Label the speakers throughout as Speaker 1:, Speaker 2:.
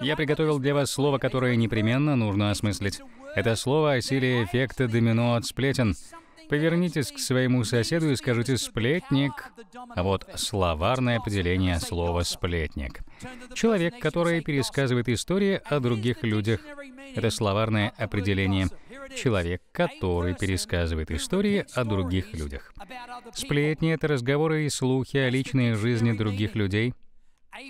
Speaker 1: Я приготовил для вас слово, которое непременно нужно осмыслить. Это слово о силе эффекта домино от сплетен. Повернитесь к своему соседу и скажите «сплетник». А вот словарное определение слова «сплетник». Человек, который пересказывает истории о других людях. Это словарное определение. Человек, который пересказывает истории о других людях. Сплетни — это разговоры и слухи о личной жизни других людей —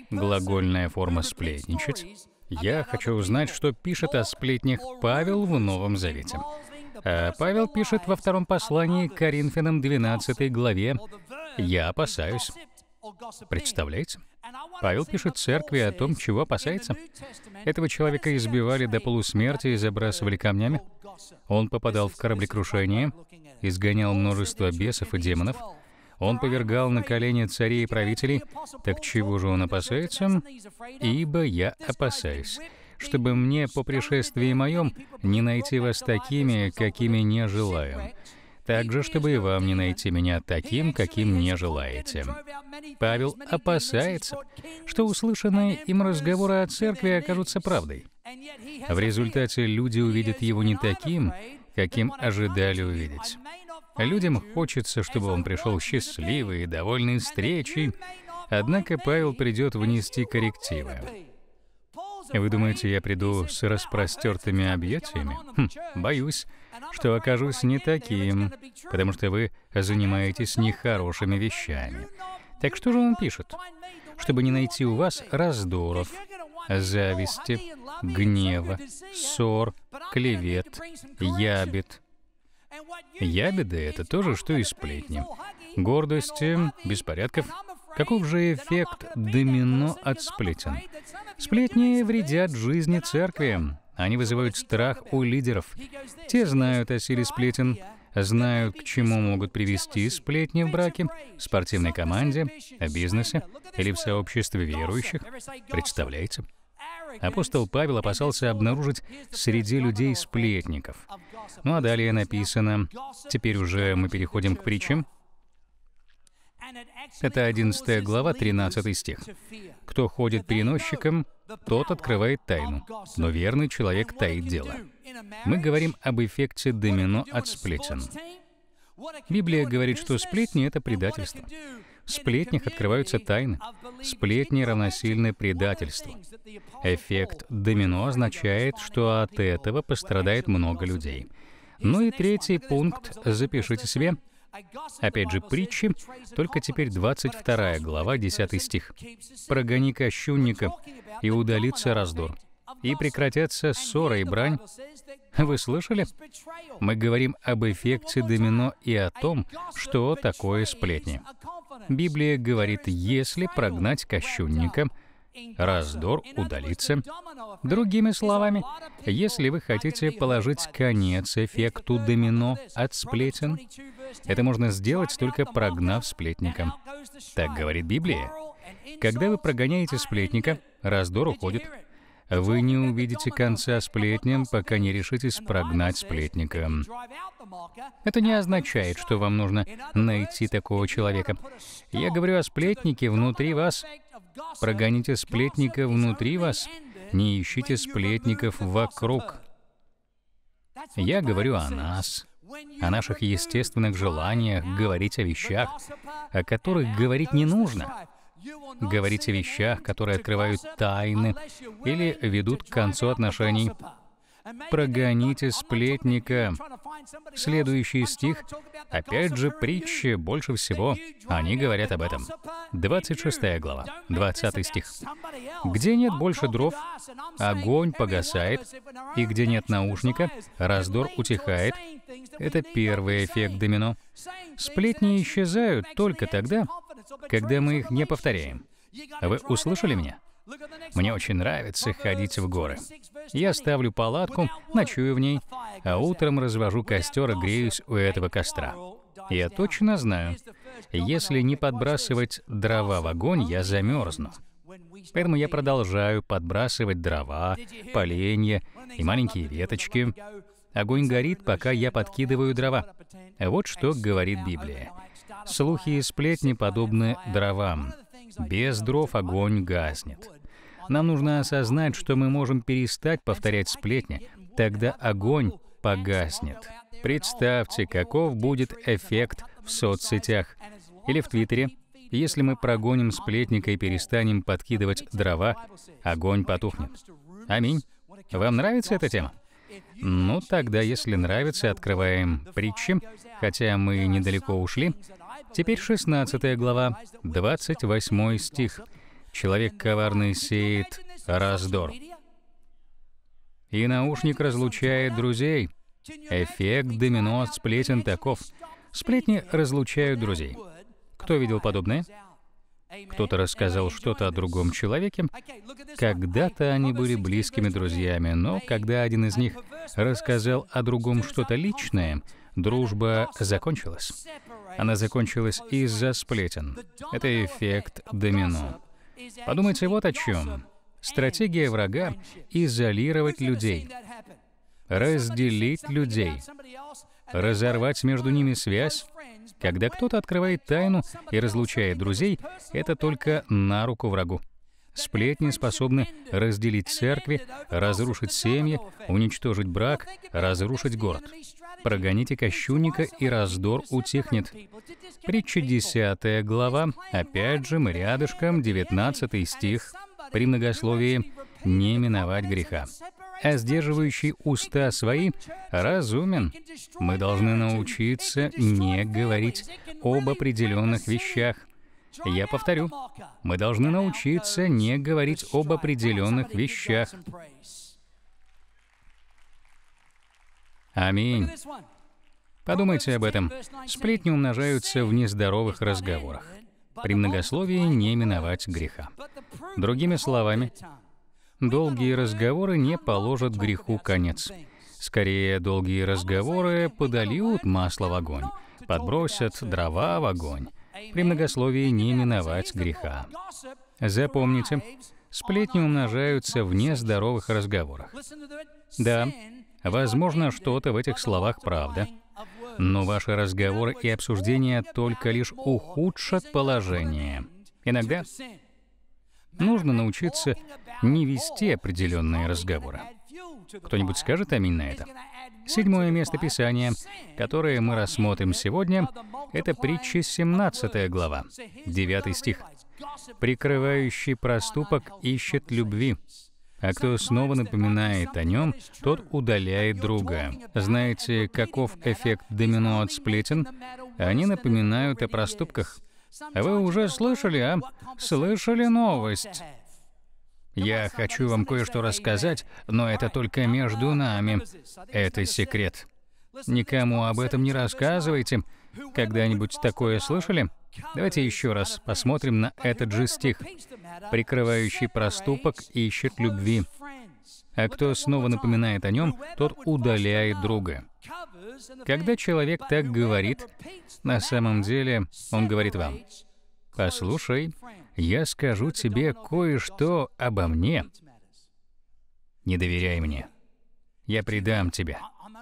Speaker 1: Глагольная форма «сплетничать». Я хочу узнать, что пишет о сплетнях Павел в Новом Завете. А Павел пишет во втором послании к Коринфянам 12 главе «Я опасаюсь». Представляете? Павел пишет церкви о том, чего опасается. Этого человека избивали до полусмерти и забрасывали камнями. Он попадал в кораблекрушение, изгонял множество бесов и демонов — он повергал на колени царей и правителей. Так чего же он опасается? Ибо я опасаюсь, чтобы мне по пришествии моем не найти вас такими, какими не желаю. Также, чтобы и вам не найти меня таким, каким не желаете. Павел опасается, что услышанные им разговоры о церкви окажутся правдой. В результате люди увидят его не таким, каким ожидали увидеть. Людям хочется, чтобы он пришел счастливый и довольный встречей, однако Павел придет внести коррективы. Вы думаете, я приду с распростертыми объятиями? Хм, боюсь, что окажусь не таким, потому что вы занимаетесь нехорошими вещами. Так что же он пишет? Чтобы не найти у вас раздоров, зависти, гнева, ссор, клевет, ябед, Ябеды — это то же, что и сплетни. Гордости, беспорядков. Каков же эффект домино от сплетен? Сплетни вредят жизни церкви. Они вызывают страх у лидеров. Те знают о силе сплетен, знают, к чему могут привести сплетни в браке, в спортивной команде, о бизнесе или в сообществе верующих. Представляете? Апостол Павел опасался обнаружить среди людей сплетников. Ну а далее написано, теперь уже мы переходим к притчам. Это 11 глава, 13 стих. «Кто ходит переносчиком, тот открывает тайну, но верный человек таит дело». Мы говорим об эффекте домино от сплетен. Библия говорит, что сплетни — это предательство. В сплетнях открываются тайны. Сплетни равносильны предательству. Эффект домино означает, что от этого пострадает много людей. Ну и третий пункт, запишите себе, Опять же, притчи, только теперь 22 глава, 10 стих. «Прогони кощунника, и удалится раздор, и прекратятся ссора и брань». Вы слышали? Мы говорим об эффекте домино и о том, что такое сплетни. Библия говорит, если прогнать кощунника — раздор удалится. Другими словами, если вы хотите положить конец эффекту домино от сплетен, это можно сделать только прогнав сплетника. Так говорит Библия. Когда вы прогоняете сплетника, раздор уходит. Вы не увидите конца сплетням, пока не решитесь прогнать сплетника. Это не означает, что вам нужно найти такого человека. Я говорю о сплетнике внутри вас, Прогоните сплетника внутри вас, не ищите сплетников вокруг. Я говорю о нас, о наших естественных желаниях говорить о вещах, о которых говорить не нужно. Говорить о вещах, которые открывают тайны или ведут к концу отношений прогоните сплетника. Следующий стих, опять же, притчи больше всего. Они говорят об этом. 26 глава, 20 стих. «Где нет больше дров, огонь погасает, и где нет наушника, раздор утихает». Это первый эффект домино. Сплетни исчезают только тогда, когда мы их не повторяем. Вы услышали меня? Мне очень нравится ходить в горы. Я ставлю палатку, ночую в ней, а утром развожу костер и греюсь у этого костра. Я точно знаю, если не подбрасывать дрова в огонь, я замерзну. Поэтому я продолжаю подбрасывать дрова, поленья и маленькие веточки. Огонь горит, пока я подкидываю дрова. Вот что говорит Библия. Слухи и сплетни подобны дровам. Без дров огонь гаснет. Нам нужно осознать, что мы можем перестать повторять сплетни, тогда огонь погаснет. Представьте, каков будет эффект в соцсетях или в Твиттере, если мы прогоним сплетника и перестанем подкидывать дрова, огонь потухнет. Аминь. Вам нравится эта тема? Ну, тогда, если нравится, открываем притчи, хотя мы недалеко ушли. Теперь 16 глава, 28 стих. Человек коварный сеет раздор. И наушник разлучает друзей. Эффект домино сплетен таков. Сплетни разлучают друзей. Кто видел подобное? Кто-то рассказал что-то о другом человеке. Когда-то они были близкими друзьями, но когда один из них рассказал о другом что-то личное, дружба закончилась. Она закончилась из-за сплетен. Это эффект домино. Подумайте вот о чем. Стратегия врага — изолировать людей, разделить людей, разорвать между ними связь. Когда кто-то открывает тайну и разлучает друзей, это только на руку врагу. Сплетни способны разделить церкви, разрушить семьи, уничтожить брак, разрушить город. Прогоните кощунника, и раздор утихнет. Притча 10 глава, опять же, мы рядышком, 19 стих, при многословии «не миновать греха». А сдерживающий уста свои разумен. Мы должны научиться не говорить об определенных вещах, я повторю, мы должны научиться не говорить об определенных вещах. Аминь. Подумайте об этом. Сплетни умножаются в нездоровых разговорах. При многословии не миновать греха. Другими словами, долгие разговоры не положат греху конец. Скорее, долгие разговоры подольют масло в огонь, подбросят дрова в огонь. При многословии не миновать греха. Запомните, сплетни умножаются в нездоровых разговорах. Да, возможно, что-то в этих словах правда, но ваши разговоры и обсуждения только лишь ухудшат положение. Иногда нужно научиться не вести определенные разговоры. Кто-нибудь скажет аминь на это? Седьмое место Писания, которое мы рассмотрим сегодня, это притча 17 глава, 9 стих. «Прикрывающий проступок ищет любви, а кто снова напоминает о нем, тот удаляет друга. Знаете, каков эффект домино от сплетен? Они напоминают о проступках. А вы уже слышали, а? Слышали новость? Я хочу вам кое-что рассказать, но это только между нами. Это секрет. Никому об этом не рассказывайте. Когда-нибудь такое слышали? Давайте еще раз посмотрим на этот же стих. «Прикрывающий проступок ищет любви, а кто снова напоминает о нем, тот удаляет друга». Когда человек так говорит, на самом деле он говорит вам, Послушай, я скажу тебе кое-что обо мне. Не доверяй мне. Я предам тебя.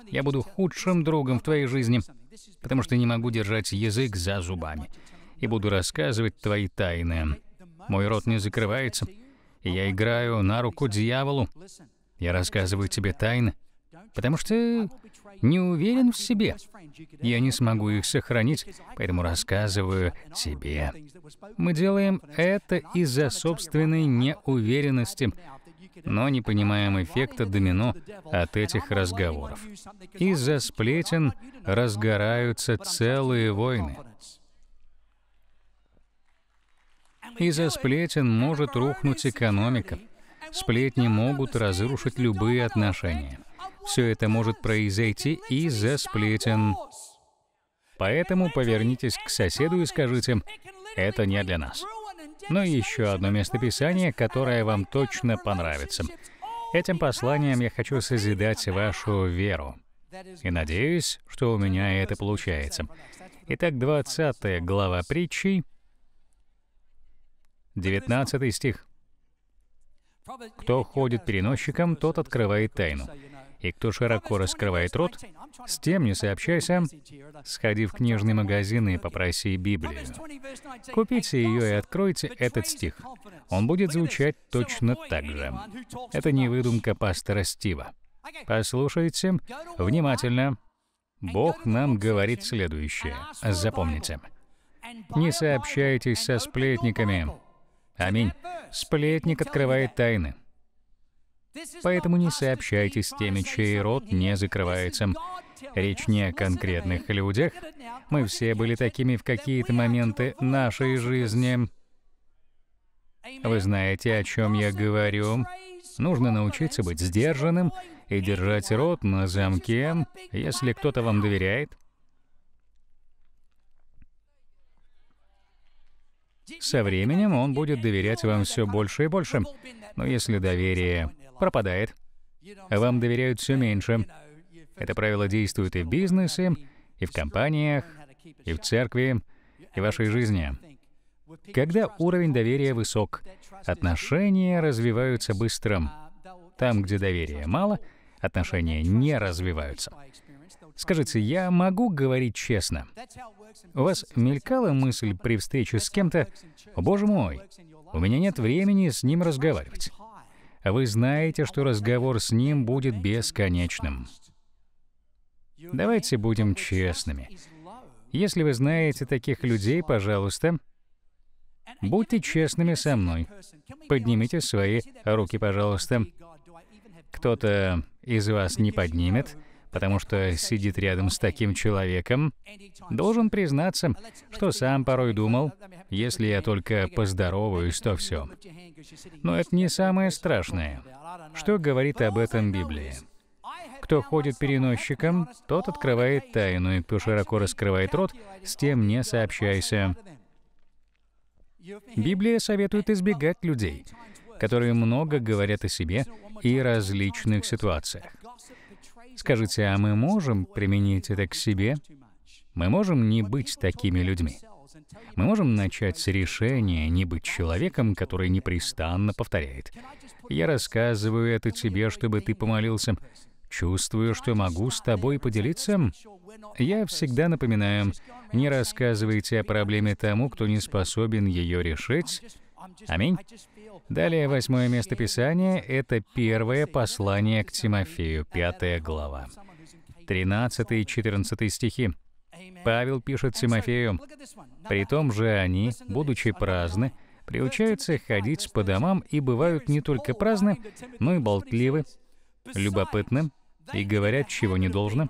Speaker 1: Я буду худшим другом в твоей жизни, потому что не могу держать язык за зубами и буду рассказывать твои тайны. Мой рот не закрывается, и я играю на руку дьяволу. Я рассказываю тебе тайны, потому что не уверен в себе. Я не смогу их сохранить, поэтому рассказываю тебе. Мы делаем это из-за собственной неуверенности, но не понимаем эффекта домино от этих разговоров. Из-за сплетен разгораются целые войны. Из-за сплетен может рухнуть экономика. Сплетни могут разрушить любые отношения все это может произойти из-за сплетен. Поэтому повернитесь к соседу и скажите, это не для нас. Но еще одно местописание, которое вам точно понравится. Этим посланием я хочу созидать вашу веру. И надеюсь, что у меня это получается. Итак, 20 глава притчи, 19 стих. Кто ходит переносчиком, тот открывает тайну и кто широко раскрывает рот, с тем не сообщайся, сходи в книжный магазин и попроси Библию. Купите ее и откройте этот стих. Он будет звучать точно так же. Это не выдумка пастора Стива. Послушайте внимательно. Бог нам говорит следующее. Запомните. Не сообщайтесь со сплетниками. Аминь. Сплетник открывает тайны. Поэтому не сообщайте с теми, чей рот не закрывается. Речь не о конкретных людях. Мы все были такими в какие-то моменты нашей жизни. Вы знаете, о чем я говорю. Нужно научиться быть сдержанным и держать рот на замке, если кто-то вам доверяет. Со временем он будет доверять вам все больше и больше. Но если доверие пропадает. Вам доверяют все меньше. Это правило действует и в бизнесе, и в компаниях, и в церкви, и в вашей жизни. Когда уровень доверия высок, отношения развиваются быстро. Там, где доверия мало, отношения не развиваются. Скажите, я могу говорить честно? У вас мелькала мысль при встрече с кем-то, «О, боже мой, у меня нет времени с ним разговаривать» вы знаете, что разговор с Ним будет бесконечным. Давайте будем честными. Если вы знаете таких людей, пожалуйста, будьте честными со мной. Поднимите свои руки, пожалуйста. Кто-то из вас не поднимет — потому что сидит рядом с таким человеком, должен признаться, что сам порой думал, если я только поздороваюсь, то все. Но это не самое страшное. Что говорит об этом Библия? Кто ходит переносчиком, тот открывает тайну, и кто широко раскрывает рот, с тем не сообщайся. Библия советует избегать людей, которые много говорят о себе и различных ситуациях. Скажите, а мы можем применить это к себе? Мы можем не быть такими людьми. Мы можем начать с решения не быть человеком, который непрестанно повторяет. Я рассказываю это тебе, чтобы ты помолился. Чувствую, что могу с тобой поделиться? Я всегда напоминаю, не рассказывайте о проблеме тому, кто не способен ее решить, Аминь. Далее восьмое место Писания — это первое послание к Тимофею, пятая глава. 13 и 14 стихи. Павел пишет Тимофею, «При том же они, будучи праздны, приучаются ходить по домам и бывают не только праздны, но и болтливы, любопытны и говорят, чего не должно,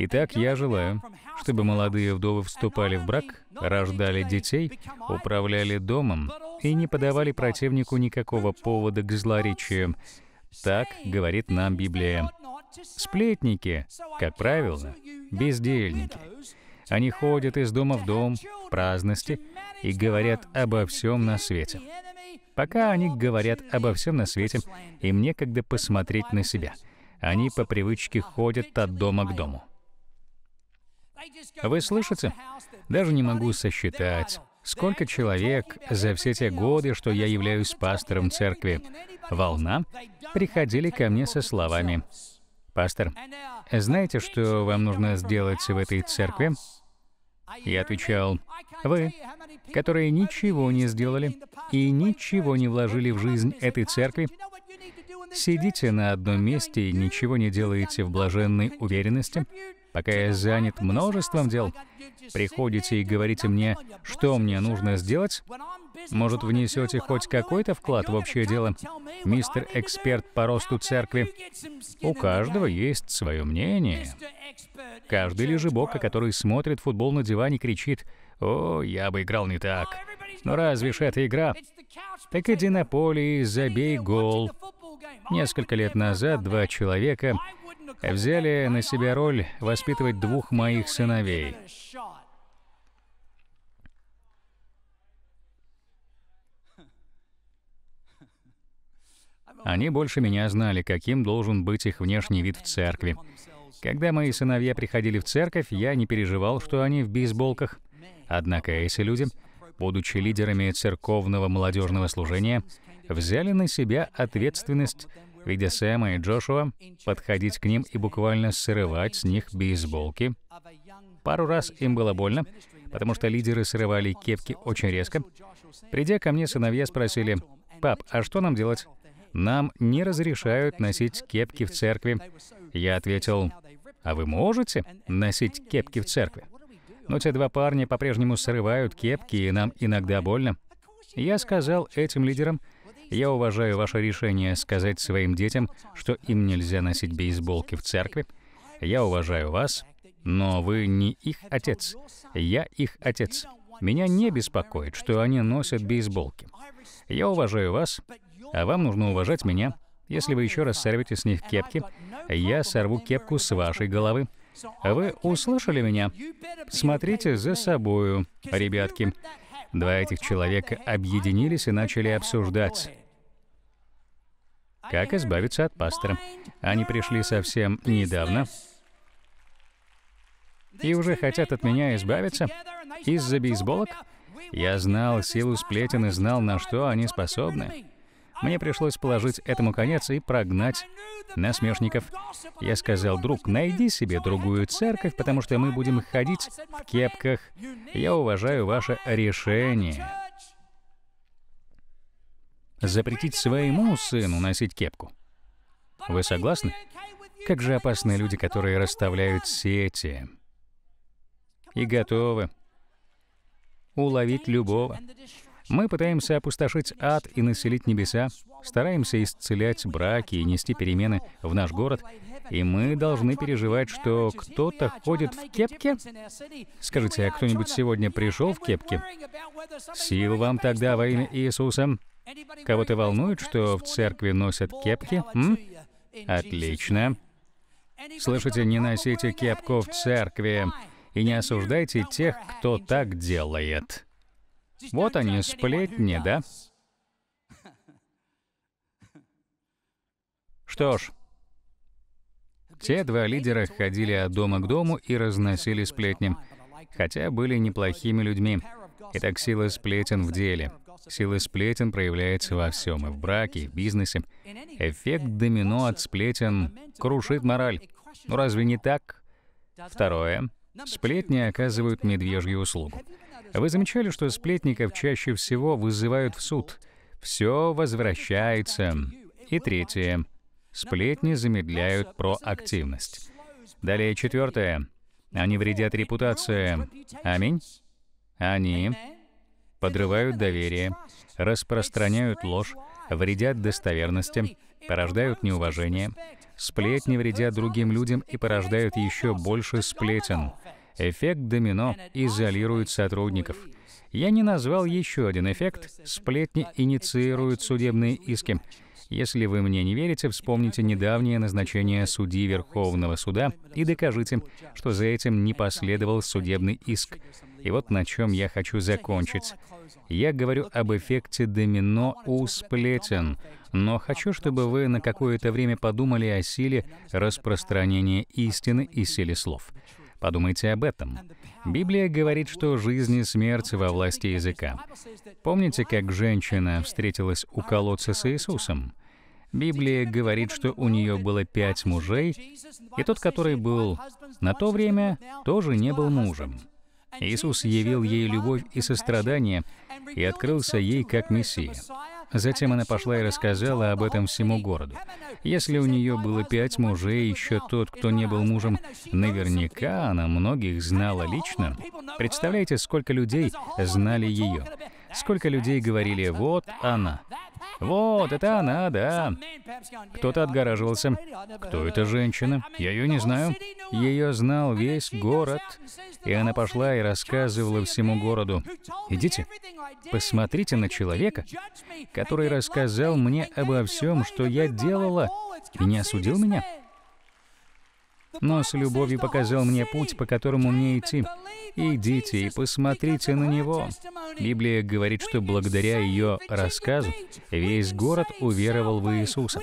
Speaker 1: Итак, я желаю, чтобы молодые вдовы вступали в брак, рождали детей, управляли домом и не подавали противнику никакого повода к злоречию. Так говорит нам Библия. Сплетники, как правило, бездельники. Они ходят из дома в дом, в праздности, и говорят обо всем на свете. Пока они говорят обо всем на свете, им некогда посмотреть на себя. Они по привычке ходят от дома к дому. Вы слышите? Даже не могу сосчитать, сколько человек за все те годы, что я являюсь пастором церкви, волна, приходили ко мне со словами, «Пастор, э, знаете, что вам нужно сделать в этой церкви?» Я отвечал, «Вы, которые ничего не сделали и ничего не вложили в жизнь этой церкви, сидите на одном месте и ничего не делаете в блаженной уверенности, пока я занят множеством дел, приходите и говорите мне, что мне нужно сделать? Может, внесете хоть какой-то вклад в общее дело? Мистер Эксперт по росту церкви. У каждого есть свое мнение. Каждый лежебока, который смотрит футбол на диване, кричит «О, я бы играл не так». Но разве ж это игра? Так иди на поле и забей гол. Несколько лет назад два человека взяли на себя роль воспитывать двух моих сыновей. Они больше меня знали, каким должен быть их внешний вид в церкви. Когда мои сыновья приходили в церковь, я не переживал, что они в бейсболках. Однако эти люди, будучи лидерами церковного молодежного служения, взяли на себя ответственность видя Сэма и Джошуа, подходить к ним и буквально срывать с них бейсболки. Пару раз им было больно, потому что лидеры срывали кепки очень резко. Придя ко мне, сыновья спросили, «Пап, а что нам делать?» «Нам не разрешают носить кепки в церкви». Я ответил, «А вы можете носить кепки в церкви?» Но те два парня по-прежнему срывают кепки, и нам иногда больно. Я сказал этим лидерам, я уважаю ваше решение сказать своим детям, что им нельзя носить бейсболки в церкви. Я уважаю вас, но вы не их отец. Я их отец. Меня не беспокоит, что они носят бейсболки. Я уважаю вас, а вам нужно уважать меня. Если вы еще раз сорвете с них кепки, я сорву кепку с вашей головы. Вы услышали меня? Смотрите за собою, ребятки. Два этих человека объединились и начали обсуждать, как избавиться от пастора? Они пришли совсем недавно и уже хотят от меня избавиться из-за бейсболок? Я знал силу сплетен и знал, на что они способны. Мне пришлось положить этому конец и прогнать насмешников. Я сказал, друг, найди себе другую церковь, потому что мы будем ходить в кепках. Я уважаю ваше решение запретить своему сыну носить кепку. Вы согласны? Как же опасны люди, которые расставляют сети и готовы уловить любого. Мы пытаемся опустошить ад и населить небеса, стараемся исцелять браки и нести перемены в наш город, и мы должны переживать, что кто-то ходит в кепке? Скажите, а кто-нибудь сегодня пришел в кепке? Сил вам тогда во имя Иисуса. Кого-то волнует, что в церкви носят кепки? М? Отлично. Слышите, не носите кепку в церкви и не осуждайте тех, кто так делает. Вот они, сплетни, да? Что ж, те два лидера ходили от дома к дому и разносили сплетни, хотя были неплохими людьми. Итак, сила сплетен в деле. Сила сплетен проявляется во всем, и в браке, и в бизнесе. Эффект домино от сплетен крушит мораль. Ну разве не так? Второе. Сплетни оказывают медвежью услугу. Вы замечали, что сплетников чаще всего вызывают в суд? Все возвращается. И третье. Сплетни замедляют проактивность. Далее четвертое. Они вредят репутации. Аминь. Они подрывают доверие, распространяют ложь, вредят достоверности, порождают неуважение, сплетни вредят другим людям и порождают еще больше сплетен. Эффект домино изолирует сотрудников. Я не назвал еще один эффект — сплетни инициируют судебные иски. Если вы мне не верите, вспомните недавнее назначение судьи Верховного суда и докажите, что за этим не последовал судебный иск. И вот на чем я хочу закончить. Я говорю об эффекте домино у сплетен, но хочу, чтобы вы на какое-то время подумали о силе распространения истины и силе слов. Подумайте об этом. Библия говорит, что жизнь и смерть во власти языка. Помните, как женщина встретилась у колодца с Иисусом? Библия говорит, что у нее было пять мужей, и тот, который был на то время, тоже не был мужем. Иисус явил ей любовь и сострадание и открылся ей как Мессия. Затем она пошла и рассказала об этом всему городу. Если у нее было пять мужей, еще тот, кто не был мужем, наверняка она многих знала лично. Представляете, сколько людей знали ее. Сколько людей говорили «вот она». Вот, это она, да. Кто-то отгораживался. Кто эта женщина? Я ее не знаю. Ее знал весь город. И она пошла и рассказывала всему городу. Идите, посмотрите на человека, который рассказал мне обо всем, что я делала, и не осудил меня но с любовью показал мне путь, по которому мне идти. Идите и посмотрите на него. Библия говорит, что благодаря ее рассказу весь город уверовал в Иисуса.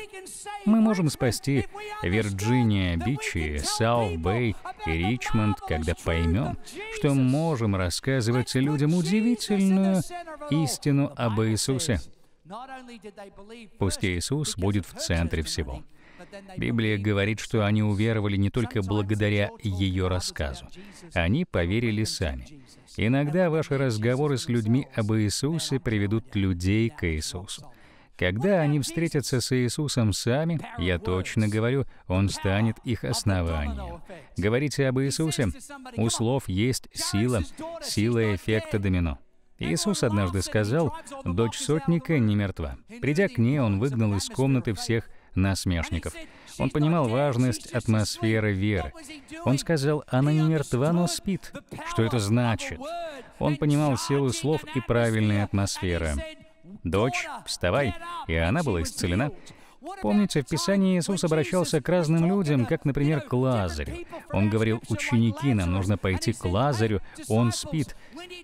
Speaker 1: Мы можем спасти Вирджиния, Бичи, Саут-Бэй и Ричмонд, когда поймем, что можем рассказывать людям удивительную истину об Иисусе. Пусть Иисус будет в центре всего. Библия говорит, что они уверовали не только благодаря ее рассказу. Они поверили сами. Иногда ваши разговоры с людьми об Иисусе приведут людей к Иисусу. Когда они встретятся с Иисусом сами, я точно говорю, Он станет их основанием. Говорите об Иисусе. У слов есть сила, сила эффекта домино. Иисус однажды сказал, «Дочь сотника не мертва». Придя к ней, он выгнал из комнаты всех насмешников. Он понимал важность атмосферы веры. Он сказал, она не мертва, но спит. Что это значит? Он понимал силу слов и правильные атмосферы. «Дочь, вставай!» И она была исцелена. Помните, в Писании Иисус обращался к разным людям, как, например, к Лазарю. Он говорил, ученики, нам нужно пойти к Лазарю, он спит.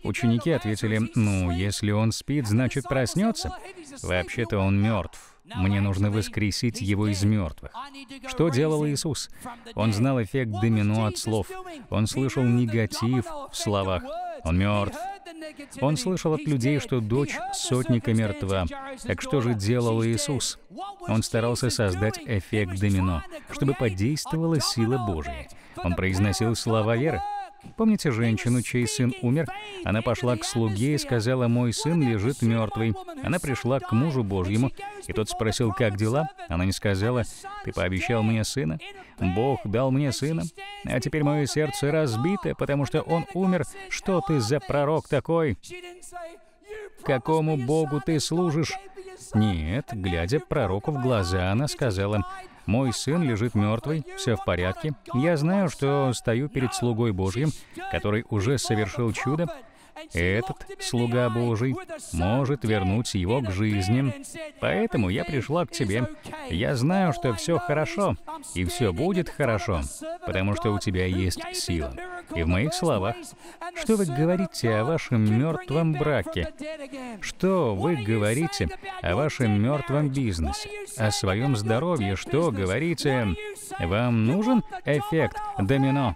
Speaker 1: Ученики ответили, ну, если он спит, значит проснется. Вообще-то он мертв. Мне нужно воскресить его из мертвых. Что делал Иисус? Он знал эффект домино от слов. Он слышал негатив в словах. Он мертв. Он слышал от людей, что дочь сотника мертва. Так что же делал Иисус? Он старался создать эффект домино, чтобы подействовала сила Божия. Он произносил слова веры. Помните женщину, чей сын умер? Она пошла к слуге и сказала, «Мой сын лежит мертвый». Она пришла к мужу Божьему, и тот спросил, «Как дела?» Она не сказала, «Ты пообещал мне сына? Бог дал мне сына? А теперь мое сердце разбито, потому что он умер. Что ты за пророк такой?» «Какому Богу ты служишь?» Нет, глядя пророку в глаза, она сказала, мой сын лежит мертвый, все в порядке. Я знаю, что стою перед слугой Божьим, который уже совершил чудо, этот слуга Божий может вернуть его к жизни. Поэтому я пришла к тебе. Я знаю, что все хорошо, и все будет хорошо, потому что у тебя есть сила. И в моих словах, что вы говорите о вашем мертвом браке? Что вы говорите о вашем мертвом бизнесе? О своем здоровье? Что говорите? Вам нужен эффект домино?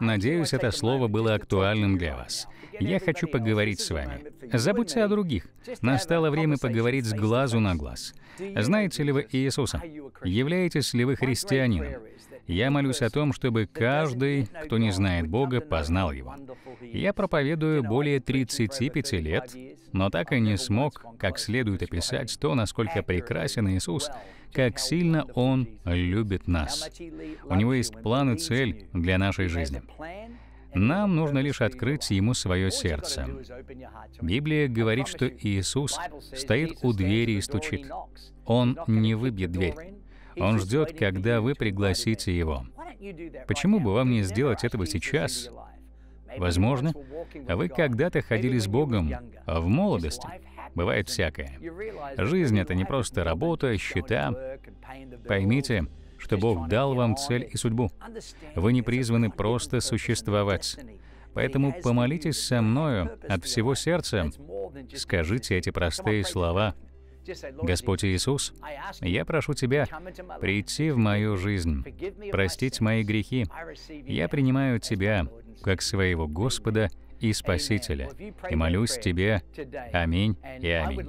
Speaker 1: Надеюсь, это слово было актуальным для вас. Я хочу поговорить с вами. Забудьте о других. Настало время поговорить с глазу на глаз. Знаете ли вы Иисуса? Являетесь ли вы христианином? Я молюсь о том, чтобы каждый, кто не знает Бога, познал Его. Я проповедую более 35 лет но так и не смог как следует описать то, насколько прекрасен Иисус, как сильно Он любит нас. У Него есть план и цель для нашей жизни. Нам нужно лишь открыть Ему свое сердце. Библия говорит, что Иисус стоит у двери и стучит. Он не выбьет дверь. Он ждет, когда вы пригласите Его. Почему бы вам не сделать этого сейчас Возможно, вы когда-то ходили с Богом в молодости. Бывает всякое. Жизнь — это не просто работа, счета. Поймите, что Бог дал вам цель и судьбу. Вы не призваны просто существовать. Поэтому помолитесь со мною от всего сердца. Скажите эти простые слова — Господь Иисус, я прошу Тебя прийти в мою жизнь, простить мои грехи. Я принимаю Тебя как своего Господа и Спасителя, и молюсь Тебе, аминь и аминь.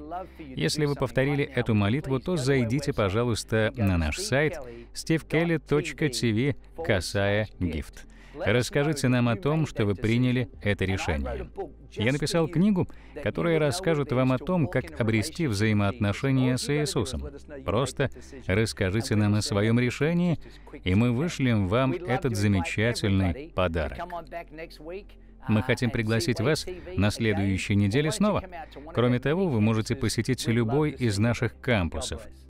Speaker 1: Если вы повторили эту молитву, то зайдите, пожалуйста, на наш сайт stevekelly.tv, касая гифт. Расскажите нам о том, что вы приняли это решение. Я написал книгу, которая расскажет вам о том, как обрести взаимоотношения с Иисусом. Просто расскажите нам о своем решении, и мы вышлем вам этот замечательный подарок. Мы хотим пригласить вас на следующей неделе снова. Кроме того, вы можете посетить любой из наших кампусов.